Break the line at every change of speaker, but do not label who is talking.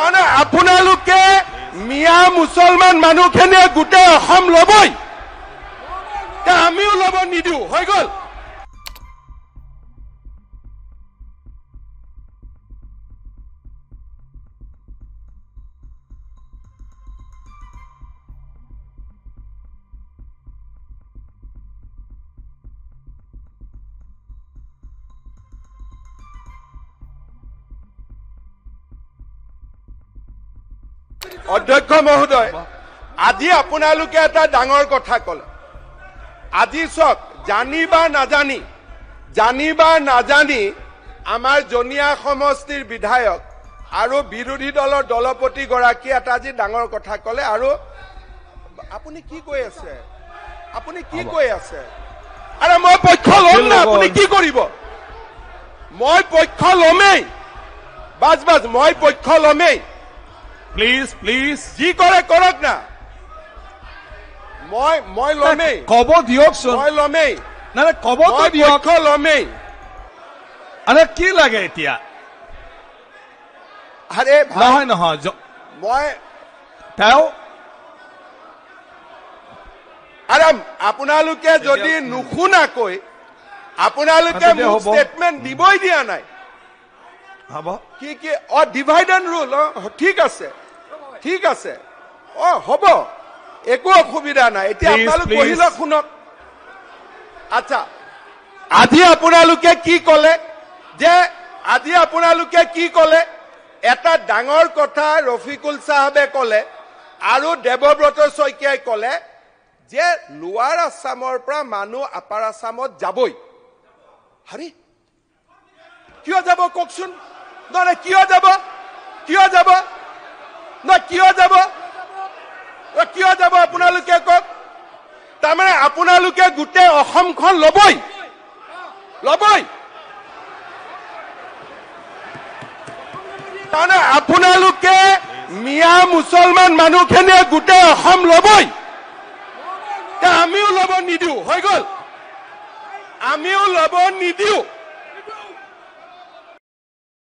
তাৰমানে আপোনালোকে মিয়া মুছলমান মানুহখিনিয়ে গোটেই অসম ল'বই আমিও ল'ব নিদিওঁ হৈ গ'ল অধ্যক্ষ মহোদয় আজি আপোনালোকে এটা ডাঙৰ কথা কলে আজি চক জানি বা নাজানি জানি বা নাজানি আমাৰ জনিয়া সমষ্টিৰ বিধায়ক আৰু বিৰোধী দলৰ দলপতিগৰাকীয়ে এটা আজি ডাঙৰ কথা কলে আৰু আপুনি কি কৈ আছে আপুনি কি কৈ আছে আৰে মই পক্ষ লম না আপুনি কি কৰিব মই পক্ষ লমেই বাজ বাজ মই পক্ষ লমেই প্লিজ প্লিজ যি কৰে কৰক না মই মই লমেই কব দিয়কচোন মই লমেই নালে কব তো দিয়ক লমেই আরে কি লাগে এতিয়া আরে নহয় নহয় মই তেও আরে আপনালোকে যদি নুশুনাকৈ আপোনালোকে মোক স্টেটমেন্ট দিবই দিয়া নাই হব কি কি অ ডিভাইড এন্ড রুল ঠিক আছে ঠিক আছে অ হব একো অসুবিধা নাই এতিয়া আপোনালোক পঢ়িলে শুনক আচ্ছা আজি আপোনালোকে কি কলে যে আজি আপোনালোকে কি কলে এটা ডাঙৰ কথা ৰফিকুল চাহাবে কলে আৰু দেৱব্ৰত শইকীয়াই কলে যে লোৱাৰ আছামৰ পৰা মানুহ আপাৰ আছামত যাবই হৰি কিয় যাব কওকচোন নহ'লে কিয় যাব কিয় যাব কিয় যাব কিয় যাব আপোনালোকে কওক তাৰমানে আপোনালোকে অসমখন ল'বই তাৰমানে আপোনালোকে মিয়া মুছলমান মানুহখিনিয়ে গোটেই অসম ল'বই আমিও ল'ব নিদিওঁ হৈ গ'ল আমিও ল'ব নিদিওঁ